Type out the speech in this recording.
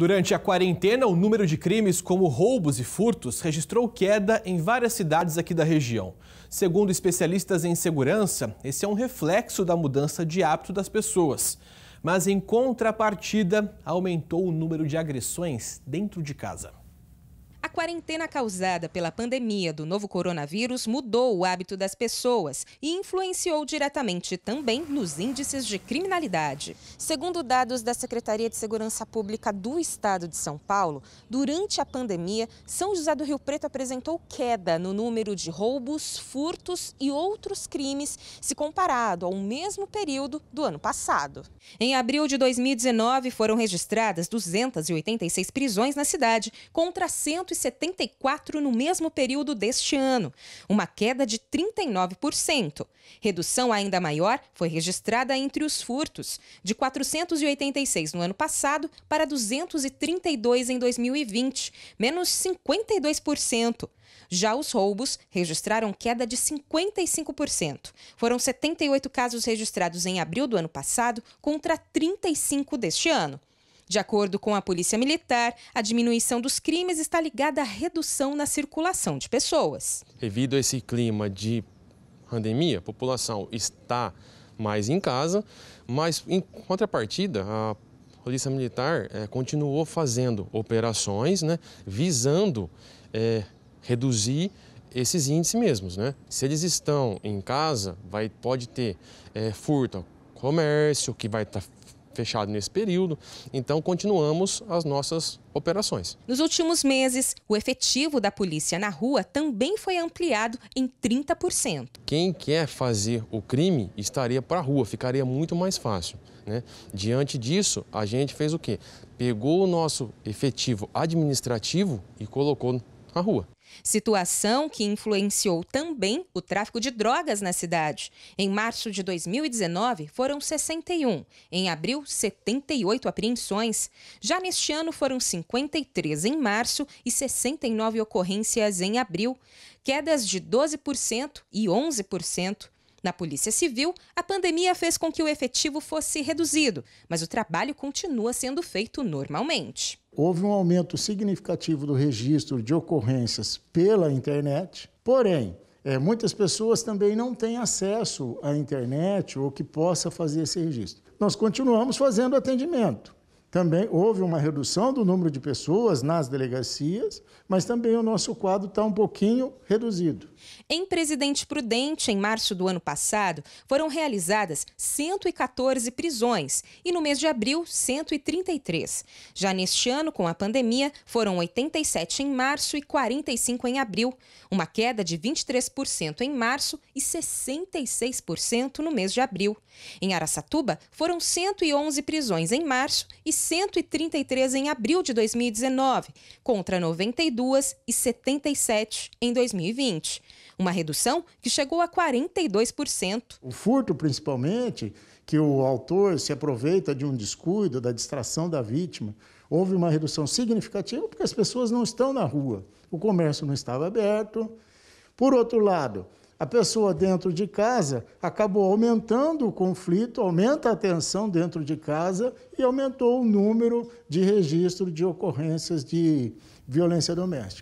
Durante a quarentena, o número de crimes como roubos e furtos registrou queda em várias cidades aqui da região. Segundo especialistas em segurança, esse é um reflexo da mudança de hábito das pessoas. Mas, em contrapartida, aumentou o número de agressões dentro de casa quarentena causada pela pandemia do novo coronavírus mudou o hábito das pessoas e influenciou diretamente também nos índices de criminalidade. Segundo dados da Secretaria de Segurança Pública do Estado de São Paulo, durante a pandemia, São José do Rio Preto apresentou queda no número de roubos, furtos e outros crimes se comparado ao mesmo período do ano passado. Em abril de 2019, foram registradas 286 prisões na cidade, contra 170 74 no mesmo período deste ano, uma queda de 39%. Redução ainda maior foi registrada entre os furtos, de 486 no ano passado para 232 em 2020, menos 52%. Já os roubos registraram queda de 55%. Foram 78 casos registrados em abril do ano passado contra 35 deste ano. De acordo com a Polícia Militar, a diminuição dos crimes está ligada à redução na circulação de pessoas. Devido a esse clima de pandemia, a população está mais em casa, mas em contrapartida, a Polícia Militar é, continuou fazendo operações, né, visando é, reduzir esses índices mesmos, né? Se eles estão em casa, vai, pode ter é, furto ao comércio, que vai estar tá fechado nesse período, então continuamos as nossas operações. Nos últimos meses, o efetivo da polícia na rua também foi ampliado em 30%. Quem quer fazer o crime estaria para a rua, ficaria muito mais fácil. Né? Diante disso, a gente fez o quê? Pegou o nosso efetivo administrativo e colocou na rua. Situação que influenciou também o tráfico de drogas na cidade. Em março de 2019, foram 61. Em abril, 78 apreensões. Já neste ano, foram 53 em março e 69 ocorrências em abril. Quedas de 12% e 11%. Na Polícia Civil, a pandemia fez com que o efetivo fosse reduzido, mas o trabalho continua sendo feito normalmente. Houve um aumento significativo do registro de ocorrências pela internet, porém, é, muitas pessoas também não têm acesso à internet ou que possa fazer esse registro. Nós continuamos fazendo atendimento, também houve uma redução do número de pessoas nas delegacias, mas também o nosso quadro está um pouquinho reduzido. Em Presidente Prudente, em março do ano passado, foram realizadas 114 prisões e no mês de abril, 133. Já neste ano, com a pandemia, foram 87 em março e 45 em abril, uma queda de 23% em março e 66% no mês de abril. Em Araçatuba, foram 111 prisões em março e 133 em abril de 2019, contra 92 e 77 em 2020. Uma redução que chegou a 42%. O furto, principalmente, que o autor se aproveita de um descuido, da distração da vítima, houve uma redução significativa porque as pessoas não estão na rua, o comércio não estava aberto. Por outro lado, a pessoa dentro de casa acabou aumentando o conflito, aumenta a tensão dentro de casa e aumentou o número de registro de ocorrências de violência doméstica.